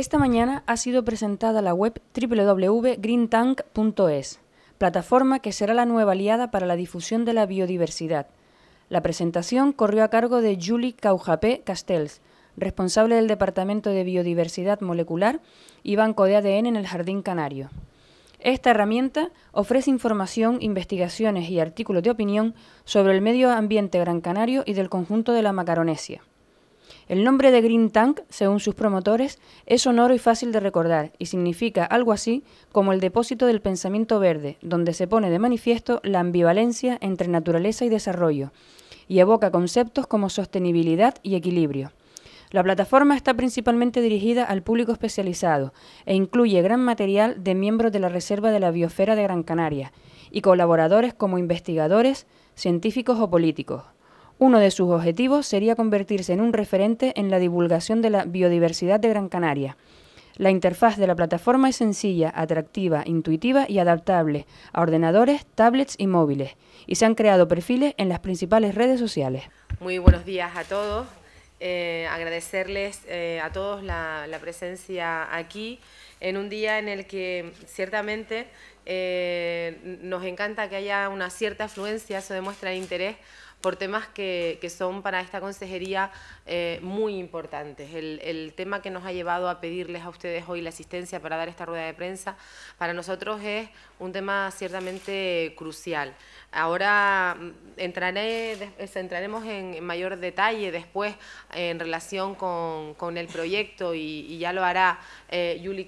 Esta mañana ha sido presentada la web www.greentank.es, plataforma que será la nueva aliada para la difusión de la biodiversidad. La presentación corrió a cargo de Julie Caujapé Castells, responsable del Departamento de Biodiversidad Molecular y Banco de ADN en el Jardín Canario. Esta herramienta ofrece información, investigaciones y artículos de opinión sobre el medio ambiente gran canario y del conjunto de la Macaronesia. El nombre de Green Tank, según sus promotores, es sonoro y fácil de recordar y significa algo así como el depósito del pensamiento verde, donde se pone de manifiesto la ambivalencia entre naturaleza y desarrollo, y evoca conceptos como sostenibilidad y equilibrio. La plataforma está principalmente dirigida al público especializado e incluye gran material de miembros de la Reserva de la Biosfera de Gran Canaria y colaboradores como investigadores, científicos o políticos. Uno de sus objetivos sería convertirse en un referente en la divulgación de la biodiversidad de Gran Canaria. La interfaz de la plataforma es sencilla, atractiva, intuitiva y adaptable a ordenadores, tablets y móviles, y se han creado perfiles en las principales redes sociales. Muy buenos días a todos. Eh, agradecerles eh, a todos la, presencia aquí en un día en el que ciertamente eh, nos encanta que haya una cierta afluencia, eso demuestra el interés por temas que, son para esta consejería eh, muy importantes. El, tema que nos ha llevado a pedirles a ustedes hoy la asistencia para dar esta rueda de prensa, para nosotros es un tema ciertamente crucial. Ahora mm, entraré, entraremos en mayor detalle después en relación con, el proyecto y, ya lo hará eh, Yuli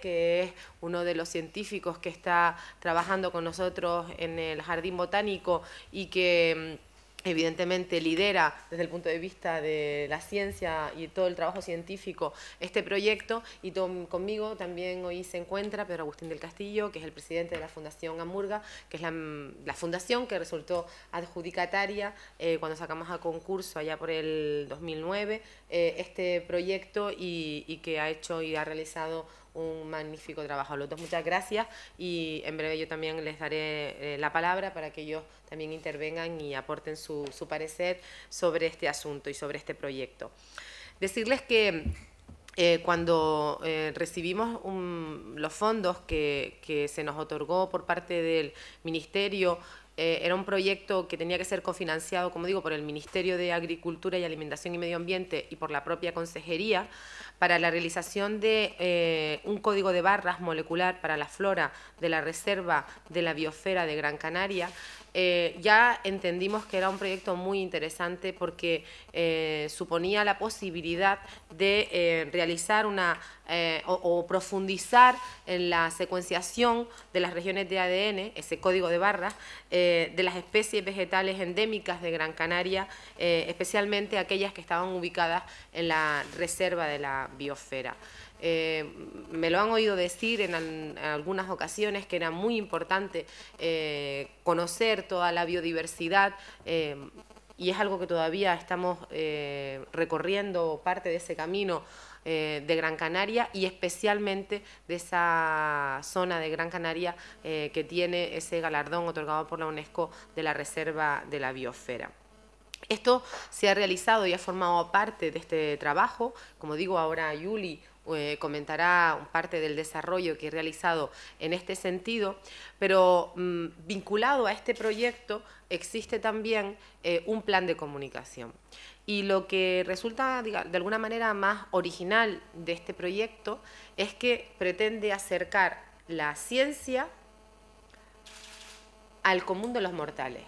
que es uno de los científicos que está trabajando con nosotros en el Jardín Botánico y que mm, evidentemente lidera desde el punto de vista de la ciencia y todo el trabajo científico este proyecto y conmigo también hoy se encuentra Pedro Agustín del Castillo, que es el presidente de la Fundación Amurga, que es la, fundación que resultó adjudicataria eh, cuando sacamos a concurso allá por el 2009 eh, este proyecto y que ha hecho y ha realizado un magnífico trabajo. A los dos muchas gracias y en breve yo también les daré eh, la palabra para que ellos también intervengan y aporten su, parecer sobre este asunto y sobre este proyecto. Decirles que eh, cuando eh, recibimos los fondos que, que, se nos otorgó por parte del Ministerio eh, era un proyecto que tenía que ser cofinanciado, como digo, por el Ministerio de Agricultura y Alimentación y Medio Ambiente y por la propia Consejería para la realización de eh, un código de barras molecular para la flora de la Reserva de la Biosfera de Gran Canaria, eh, ya entendimos que era un proyecto muy interesante porque eh, suponía la posibilidad de eh, realizar una o, profundizar en la secuenciación de las regiones de ADN, ese código de barras, de las especies vegetales endémicas de Gran Canaria, especialmente aquellas que estaban ubicadas en la reserva de la biosfera. Eh, me lo han oído decir en, algunas ocasiones que era muy importante eh, conocer toda la biodiversidad eh, y es algo que todavía estamos recorriendo parte de ese camino de Gran Canaria y especialmente de esa zona de Gran Canaria que tiene ese galardón otorgado por la UNESCO de la Reserva de la Biosfera. Esto se ha realizado y ha formado parte de este trabajo. Como digo, ahora Yuli eh, comentará parte del desarrollo que he realizado en este sentido, pero mm, vinculado a este proyecto existe también eh, un plan de comunicación. Y lo que resulta de alguna manera más original de este proyecto es que pretende acercar la ciencia al común de los mortales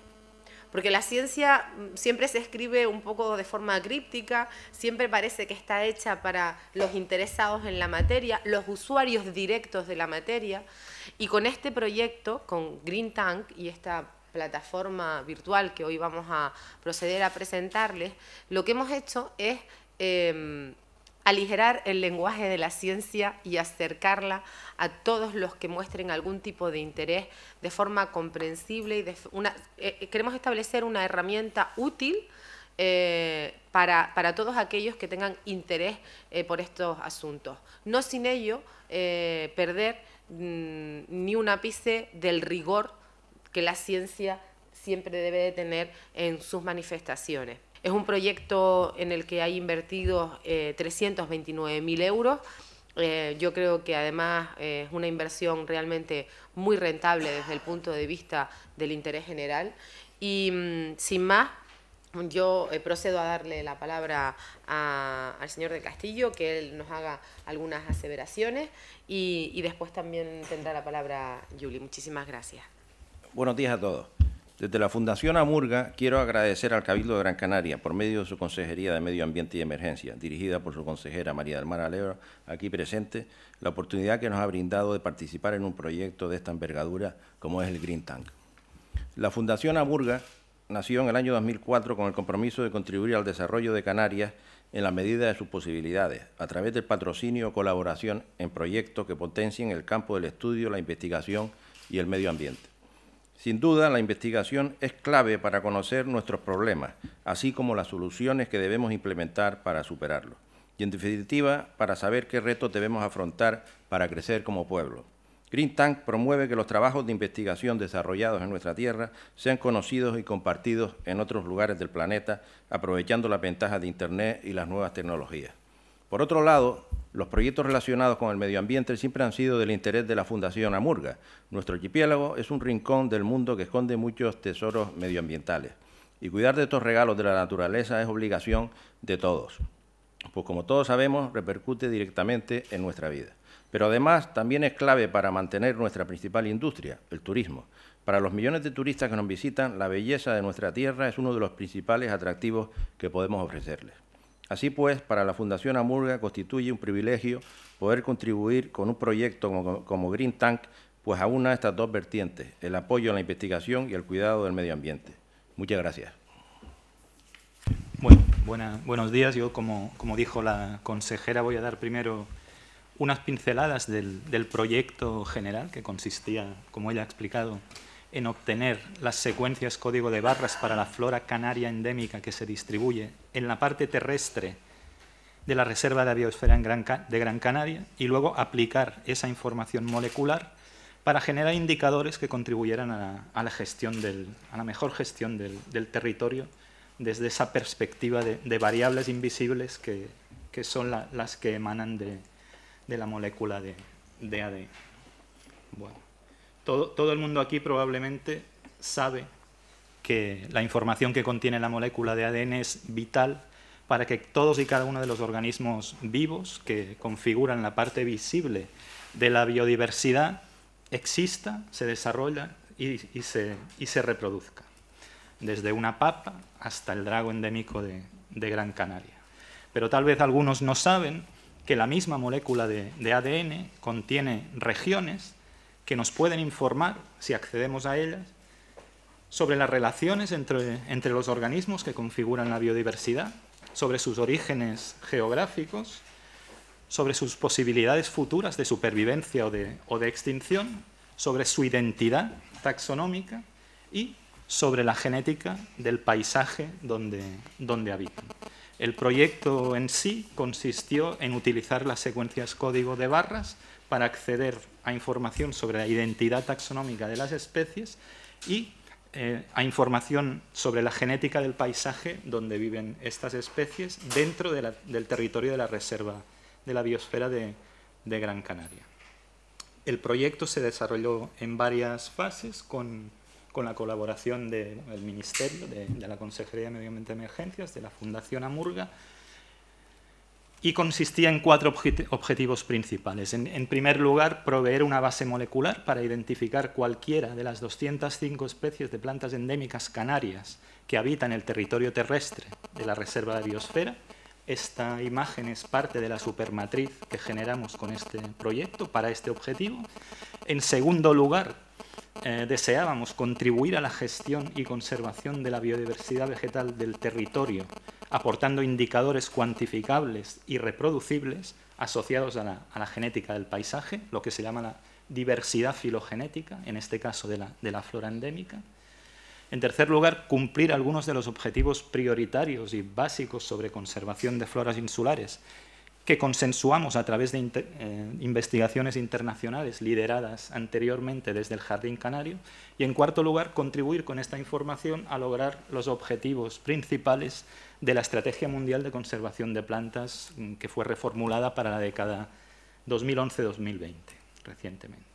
porque la ciencia mm, siempre se escribe un poco de forma críptica, siempre parece que está hecha para los interesados en la materia, los usuarios directos de la materia, y con este proyecto, con Green Tank y esta plataforma virtual que hoy vamos a proceder a presentarles, lo que hemos hecho es... Em, aligerar el lenguaje de la ciencia y acercarla a todos los que muestren algún tipo de interés de forma comprensible. y eh, eh, Queremos establecer una herramienta útil eh, para, todos aquellos que tengan interés por estos asuntos. No sin ello perder mm, ni un ápice del rigor que la ciencia siempre debe de tener en sus manifestaciones. Es un proyecto en el que hay invertido 329.000 eh, euros. Eh, yo creo que además eh, es una inversión realmente muy rentable desde el punto de vista del interés general. Y mm, sin más, yo procedo a darle la palabra al señor de Castillo, que él nos haga algunas aseveraciones y, y después también tendrá la palabra Julie. Muchísimas gracias. Buenos días a todos. Desde la Fundación Amurga quiero agradecer al Cabildo de Gran Canaria por medio de su Consejería de Medio Ambiente y Emergencia, dirigida por su consejera María del Mar Alebra, aquí presente, la oportunidad que nos ha brindado de participar en un proyecto de esta envergadura como es el Green Tank. La Fundación Amurga nació en el año 2004 con el compromiso de contribuir al desarrollo de Canarias en la medida de sus posibilidades, a través del patrocinio o colaboración en proyectos que potencien el campo del estudio, la investigación y el medio ambiente. Sin duda, la investigación es clave para conocer nuestros problemas, así como las soluciones que debemos implementar para superarlos. Y en definitiva, para saber qué retos debemos afrontar para crecer como pueblo. Green Tank promueve que los trabajos de investigación desarrollados en nuestra Tierra sean conocidos y compartidos en otros lugares del planeta, aprovechando la ventaja de Internet y las nuevas tecnologías. Por otro lado, los proyectos relacionados con el medio ambiente siempre han sido del interés de la Fundación Amurga. Nuestro archipiélago es un rincón del mundo que esconde muchos tesoros medioambientales. Y cuidar de estos regalos de la naturaleza es obligación de todos, pues como todos sabemos, repercute directamente en nuestra vida. Pero además también es clave para mantener nuestra principal industria, el turismo. Para los millones de turistas que nos visitan, la belleza de nuestra tierra es uno de los principales atractivos que podemos ofrecerles. Así pues, para la Fundación Amurga constituye un privilegio poder contribuir con un proyecto como, Green Tank, pues a una de estas dos vertientes, el apoyo a la investigación y el cuidado del medio ambiente. Muchas gracias. Bueno, buenos días. Yo, como, dijo la consejera, voy a dar primero unas pinceladas del, del proyecto general que consistía, como ella ha explicado, en obtener las secuencias código de barras para la flora canaria endémica que se distribuye en la parte terrestre de la Reserva de Biosfera de Gran Canaria y luego aplicar esa información molecular para generar indicadores que contribuyeran a la, gestión del, la mejor gestión del, territorio desde esa perspectiva de, variables invisibles que, son las que emanan de, la molécula de, de ADN. E. Bueno todo, el mundo aquí probablemente sabe que la información que contiene la molécula de ADN es vital para que todos y cada uno de los organismos vivos que configuran la parte visible de la biodiversidad exista, se desarrolla y, se, reproduzca, desde una papa hasta el drago endémico de, Gran Canaria. Pero tal vez algunos no saben que la misma molécula de, de ADN contiene regiones que nos pueden informar, si accedemos a ellas, sobre las relaciones entre, los organismos que configuran la biodiversidad, sobre sus orígenes geográficos, sobre sus posibilidades futuras de supervivencia o de, extinción, sobre su identidad taxonómica y sobre la genética del paisaje donde, donde habitan. El proyecto en sí consistió en utilizar las secuencias código de barras para acceder a información sobre la identidad taxonómica de las especies y eh, a información sobre la genética del paisaje donde viven estas especies dentro del territorio de la reserva de la biosfera de, Gran Canaria. El proyecto se desarrolló en varias fases con, la colaboración del Ministerio, de, de, la Consejería de Medio Ambiente y Emergencias, de la Fundación Amurga y consistía en cuatro objetivos principales. En, primer lugar, proveer una base molecular para identificar cualquiera de las 205 especies de plantas endémicas canarias que habitan el territorio terrestre de la Reserva de Biosfera. Esta imagen es parte de la supermatriz que generamos con este proyecto para este objetivo. En segundo lugar, eh, deseábamos contribuir a la gestión y conservación de la biodiversidad vegetal del territorio aportando indicadores cuantificables y reproducibles asociados a la, genética del paisaje, lo que se llama la diversidad filogenética, en este caso de la, flora endémica. En tercer lugar, cumplir algunos de los objetivos prioritarios y básicos sobre conservación de floras insulares que consensuamos a través de eh, investigaciones internacionales lideradas anteriormente desde el Jardín Canario. Y en cuarto lugar, contribuir con esta información a lograr los objetivos principales de la Estrategia Mundial de Conservación de Plantas mm, que fue reformulada para la década 2011-2020, recientemente.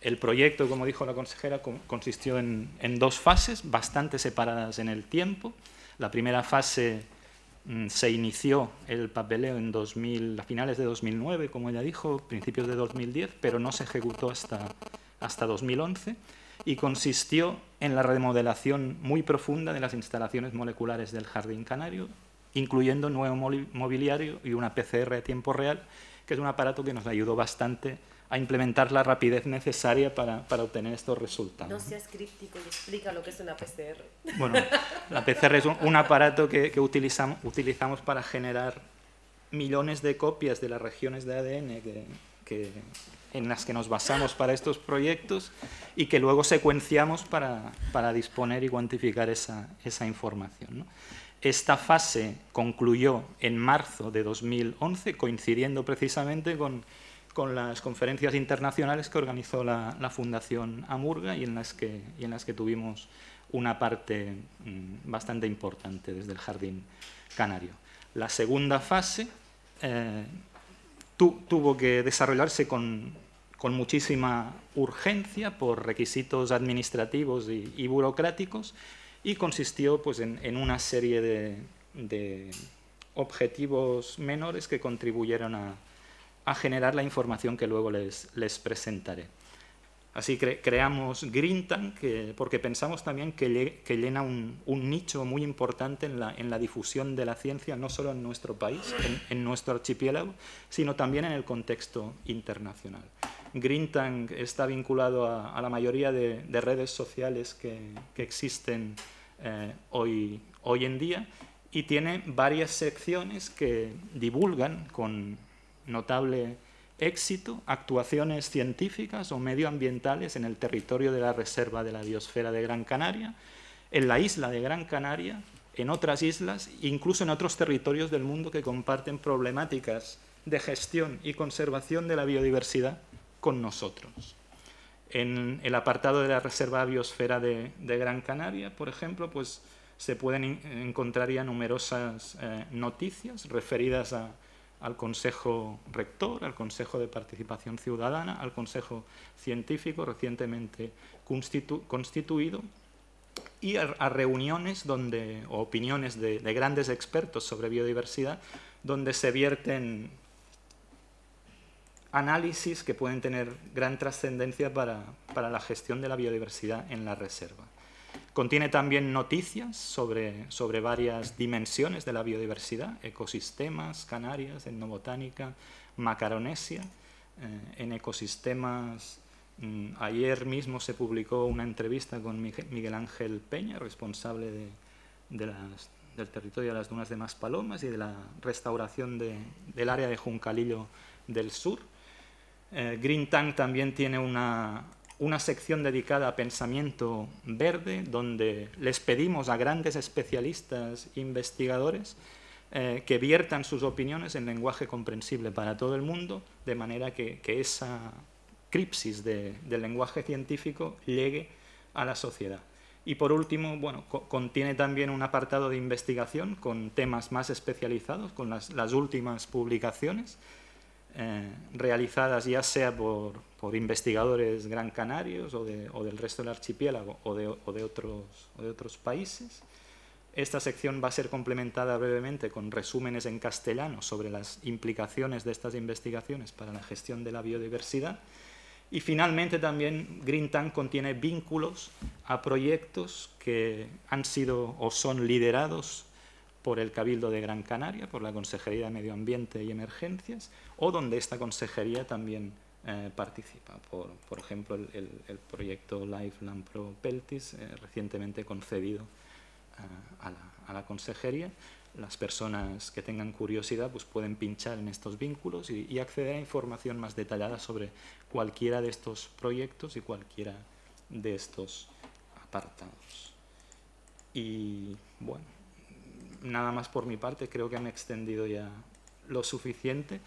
El proyecto, como dijo la consejera, consistió en, dos fases bastante separadas en el tiempo. La primera fase mm, se inició el papeleo en 2000, a finales de 2009, como ella dijo, principios de 2010, pero no se ejecutó hasta, hasta 2011 y consistió en la remodelación muy profunda de las instalaciones moleculares del Jardín Canario, incluyendo nuevo mobiliario y una PCR a tiempo real, que es un aparato que nos ayudó bastante a implementar la rapidez necesaria para, para, obtener estos resultados. No seas críptico y explica lo que es una PCR. Bueno, la PCR es un, aparato que, que, utilizamos, utilizamos para generar millones de copias de las regiones de ADN que, en las que nos basamos para estos proyectos y que luego secuenciamos para, para disponer y cuantificar esa, esa información. Esta fase concluyó en marzo de 2011, coincidiendo precisamente con, con las conferencias internacionales que organizó la, la Fundación Amurga y en, las que, y en las que tuvimos una parte mm, bastante importante desde el Jardín Canario. La segunda fase eh, tuvo que desarrollarse con, con muchísima urgencia por requisitos administrativos y, burocráticos y consistió pues, en, una serie de, objetivos menores que contribuyeron a, generar la información que luego les, presentaré. Así creamos Green porque pensamos también que, llena un, nicho muy importante en la, difusión de la ciencia, no solo en nuestro país, en nuestro archipiélago, sino también en el contexto internacional. Green Tank está vinculado a, la mayoría de, redes sociales que, existen eh, hoy, hoy en día y tiene varias secciones que divulgan con notable éxito actuaciones científicas o medioambientales en el territorio de la Reserva de la Biosfera de Gran Canaria, en la isla de Gran Canaria, en otras islas, incluso en otros territorios del mundo que comparten problemáticas de gestión y conservación de la biodiversidad con nosotros. En el apartado de la Reserva Biosfera de, Gran Canaria, por ejemplo, pues se pueden encontrar ya numerosas eh, noticias referidas al Consejo Rector, al Consejo de Participación Ciudadana, al Consejo Científico recientemente constituido y a, reuniones donde, o opiniones de, de, grandes expertos sobre biodiversidad donde se vierten análisis que pueden tener gran trascendencia para, la gestión de la biodiversidad en la reserva. Contiene también noticias sobre, sobre varias dimensiones de la biodiversidad, ecosistemas, Canarias, etnobotánica, Macaronesia, eh, en ecosistemas mm, Ayer mismo se publicó una entrevista con Miguel Ángel Peña, responsable de, del territorio de las dunas de Maspalomas y de la restauración del área de Juncalillo del Sur. Eh, Green Tank también tiene una, una sección dedicada a pensamiento verde, donde les pedimos a grandes especialistas, investigadores, eh, que viertan sus opiniones en lenguaje comprensible para todo el mundo, de manera que, que esa cripsis de, del lenguaje científico llegue a la sociedad. Y por último, bueno, contiene también un apartado de investigación con temas más especializados, con las, las últimas publicaciones, eh, realizadas ya sea por, investigadores gran canarios o, del resto del archipiélago o de, otros, o de otros países. Esta sección va a ser complementada brevemente con resúmenes en castellano sobre las implicaciones de estas investigaciones para la gestión de la biodiversidad. Y finalmente también Green Tank contiene vínculos a proyectos que han sido o son liderados por el Cabildo de Gran Canaria, por la Consejería de Medio Ambiente y Emergencias, o donde esta consejería también eh, participa. Por, por ejemplo, el, proyecto Pro Peltis, eh, recientemente concedido eh, a, la, consejería. Las personas que tengan curiosidad pues pueden pinchar en estos vínculos y, y acceder a información más detallada sobre cualquiera de estos proyectos y cualquiera de estos apartados. Y bueno nada más por mi parte, creo que me extendido ya lo suficiente.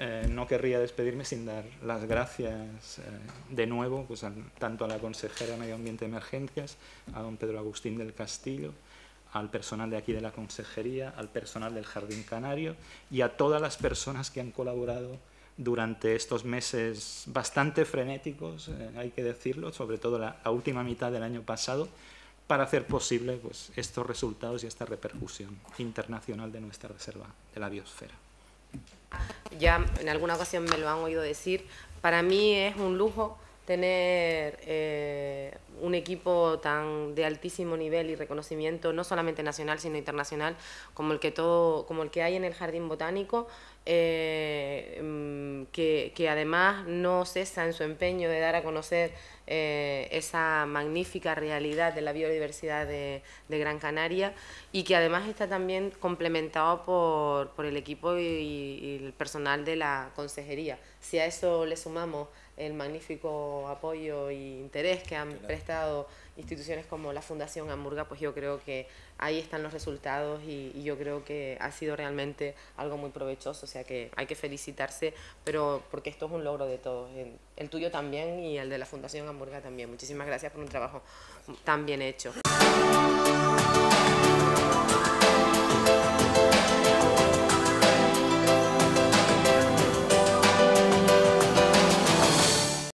Eh, no querría despedirme sin dar las gracias eh, de nuevo pues, tanto a la consejera de Medio Ambiente y Emergencias, a don Pedro Agustín del Castillo, al personal de aquí de la consejería, al personal del Jardín Canario y a todas las personas que han colaborado durante estos meses bastante frenéticos, eh, hay que decirlo, sobre todo la última mitad del año pasado, para hacer posible pues, estos resultados y esta repercusión internacional de nuestra reserva de la biosfera. Ya en alguna ocasión me lo han oído decir, para mí es un lujo tener eh, un equipo tan de altísimo nivel y reconocimiento, no solamente nacional, sino internacional, como el que, como el que hay en el Jardín Botánico, eh, mm, que, que, además no cesa en su empeño de dar a conocer eh, esa magnífica realidad de la biodiversidad de, Gran Canaria y que además está también complementado por, por el equipo y, y, el personal de la consejería. Si a eso le sumamos el magnífico apoyo e interés que han prestado instituciones como la Fundación Hamburga, pues yo creo que ahí están los resultados y, yo creo que ha sido realmente algo muy provechoso, o sea que hay que felicitarse, pero porque esto es un logro de todos, el tuyo también y el de la Fundación Hamburga también. Muchísimas gracias por un trabajo tan bien hecho.